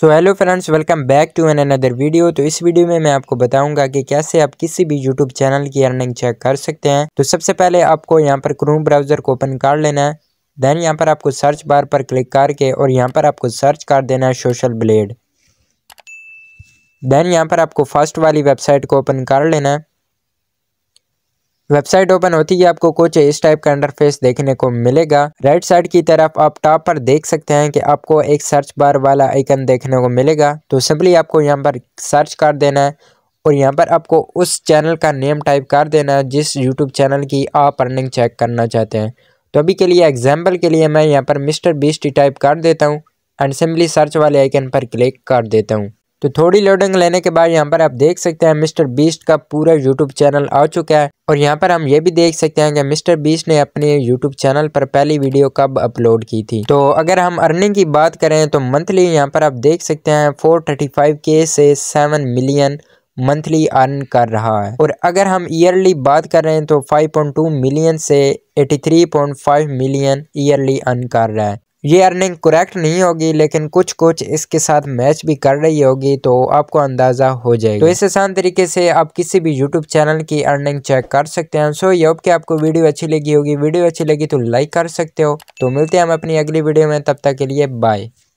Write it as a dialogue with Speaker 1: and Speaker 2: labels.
Speaker 1: so hello friends welcome back to an another video तो इस video में मैं आपको बताऊंगा कि कैसे आप किसी भी यूट्यूब चैनल की अर्निंग चेक कर सकते हैं तो सबसे पहले आपको यहाँ पर क्रोम ब्राउजर को ओपन कर लेना है देन यहाँ पर आपको सर्च बार पर क्लिक करके और यहाँ पर आपको सर्च कर देना है सोशल ब्लेड देन यहाँ पर आपको फर्स्ट वाली वेबसाइट को ओपन कर लेना है वेबसाइट ओपन होती है आपको कुछ इस टाइप का इंटरफेस देखने को मिलेगा राइट साइड की तरफ आप टॉप पर देख सकते हैं कि आपको एक सर्च बार वाला आइकन देखने को मिलेगा तो सिंपली आपको यहाँ पर सर्च कर देना है और यहाँ पर आपको उस चैनल का नेम टाइप कर देना है जिस यूट्यूब चैनल की आप अर्निंग चेक करना चाहते हैं तो अभी के लिए एग्जाम्पल के लिए मैं यहाँ पर मिस्टर बीस्टी टाइप कर देता हूँ एंड सिंपली सर्च वाले आइकन पर क्लिक कर देता हूँ तो थोड़ी लोडिंग लेने के बाद यहाँ पर आप देख सकते हैं मिस्टर बीस्ट का पूरा यूट्यूब चैनल आ चुका है और यहाँ पर हम ये भी देख सकते हैं कि मिस्टर बीस्ट ने अपने यूट्यूब चैनल पर पहली वीडियो कब अपलोड की थी तो अगर हम अर्निंग की बात करें तो मंथली यहाँ पर आप देख सकते हैं फोर थर्टी फाइव के से सेवन मिलियन मंथली अर्न कर रहा है और अगर हम ईयरली बात कर रहे हैं तो 5.2 मिलियन से 83.5 मिलियन ईयरली अर्न कर रहा है ये अर्निंग करेक्ट नहीं होगी लेकिन कुछ कुछ इसके साथ मैच भी कर रही होगी तो आपको अंदाज़ा हो जाएगा तो इस आसान तरीके से आप किसी भी यूट्यूब चैनल की अर्निंग चेक कर सकते हैं सो ये होप कि आपको वीडियो अच्छी लगी होगी वीडियो अच्छी लगी तो लाइक कर सकते हो तो मिलते हैं हम अपनी अगली वीडियो में तब तक के लिए बाय